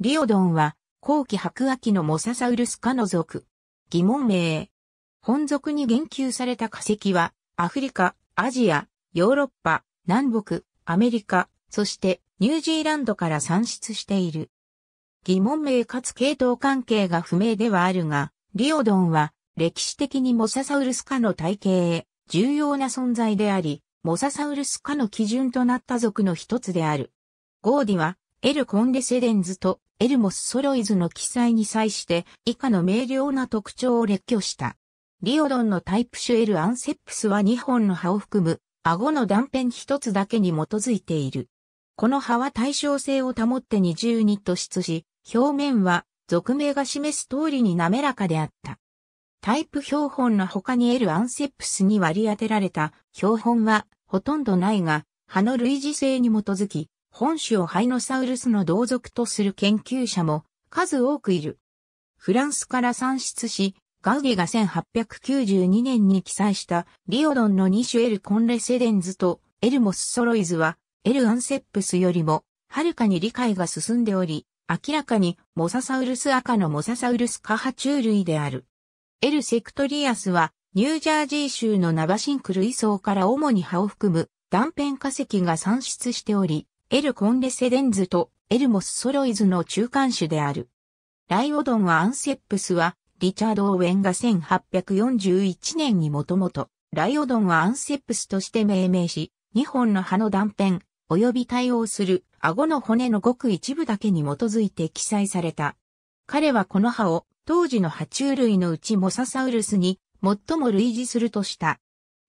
リオドンは、後期白亜紀のモササウルス科の族。疑問名。本族に言及された化石は、アフリカ、アジア、ヨーロッパ、南北、アメリカ、そしてニュージーランドから産出している。疑問名かつ系統関係が不明ではあるが、リオドンは歴史的にモササウルス科の体系へ重要な存在であり、モササウルス科の基準となった族の一つである。ゴーディはエル・コンデ・セデンズとエルモス・ソロイズの記載に際して以下の明瞭な特徴を列挙した。リオドンのタイプ種エル・アンセップスは2本の歯を含む顎の断片1つだけに基づいている。この歯は対称性を保って二重に突出し、表面は俗名が示す通りに滑らかであった。タイプ標本の他にエル・アンセップスに割り当てられた標本はほとんどないが、歯の類似性に基づき、本種をハイノサウルスの同族とする研究者も数多くいる。フランスから産出し、ガウディが1892年に記載したリオドンの2種エル・コンレセデンズとエルモス・ソロイズはエル・アンセップスよりもはるかに理解が進んでおり、明らかにモササウルス赤のモササウルス下爬虫類である。エル・セクトリアスはニュージャージー州のナバシンクル層から主に葉を含む断片化石が産出しており、エル・コンレセデンズとエルモス・ソロイズの中間種である。ライオドンはアンセップスは、リチャード・オーウェンが1841年にもともと、ライオドンはアンセップスとして命名し、2本の歯の断片、及び対応する顎の骨のごく一部だけに基づいて記載された。彼はこの歯を当時の爬虫類のうちモササウルスに最も類似するとした。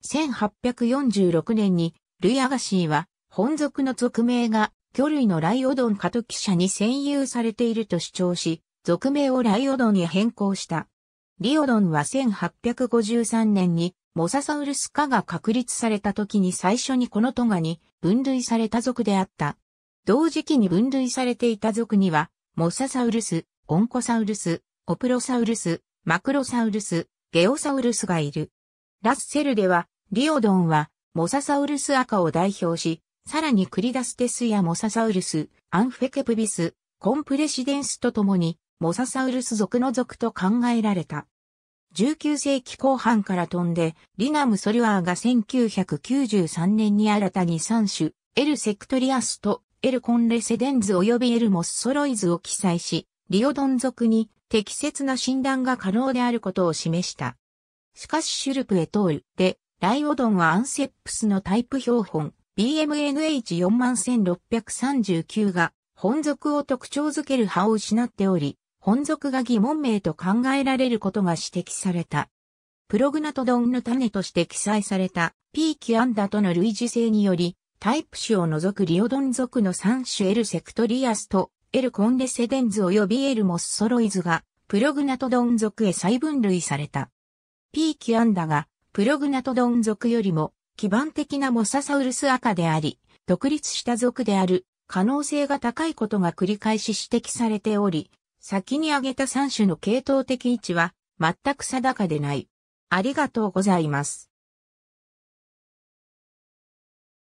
1846年にルイ・アガシーは本族の俗名が魚類のライオドントキ記者に占有されていると主張し、俗名をライオドンに変更した。リオドンは1853年にモササウルス科が確立された時に最初にこのトガに分類された族であった。同時期に分類されていた族には、モササウルス、オンコサウルス、オプロサウルス、マクロサウルス、ゲオサウルスがいる。ラッセルでは、リオドンは、モササウルス赤を代表し、さらにクリダステスやモササウルス、アンフェケプビス、コンプレシデンスとともに、モササウルス族の族と考えられた。19世紀後半から飛んで、リナム・ソリュアーが1993年に新たに3種、エル・セクトリアスとエル・コンレセデンズ及びエル・モス・ソロイズを記載し、リオドン族に適切な診断が可能であることを示した。しかしシュルプエトールで、ライオドンはアンセップスのタイプ標本、BMNH41639 が本属を特徴づける派を失っており、本属が疑問名と考えられることが指摘された。プログナトドンの種として記載された P キアンダとの類似性により、タイプ種を除くリオドン属の3種エルセクトリアスとエルコンレセデンズ及びエルモスソロイズがプログナトドン属へ再分類された。P キアンダがプログナトドン属よりも基盤的なモササウルス赤であり、独立した族である可能性が高いことが繰り返し指摘されており、先に挙げた3種の系統的位置は全く定かでない。ありがとうございます。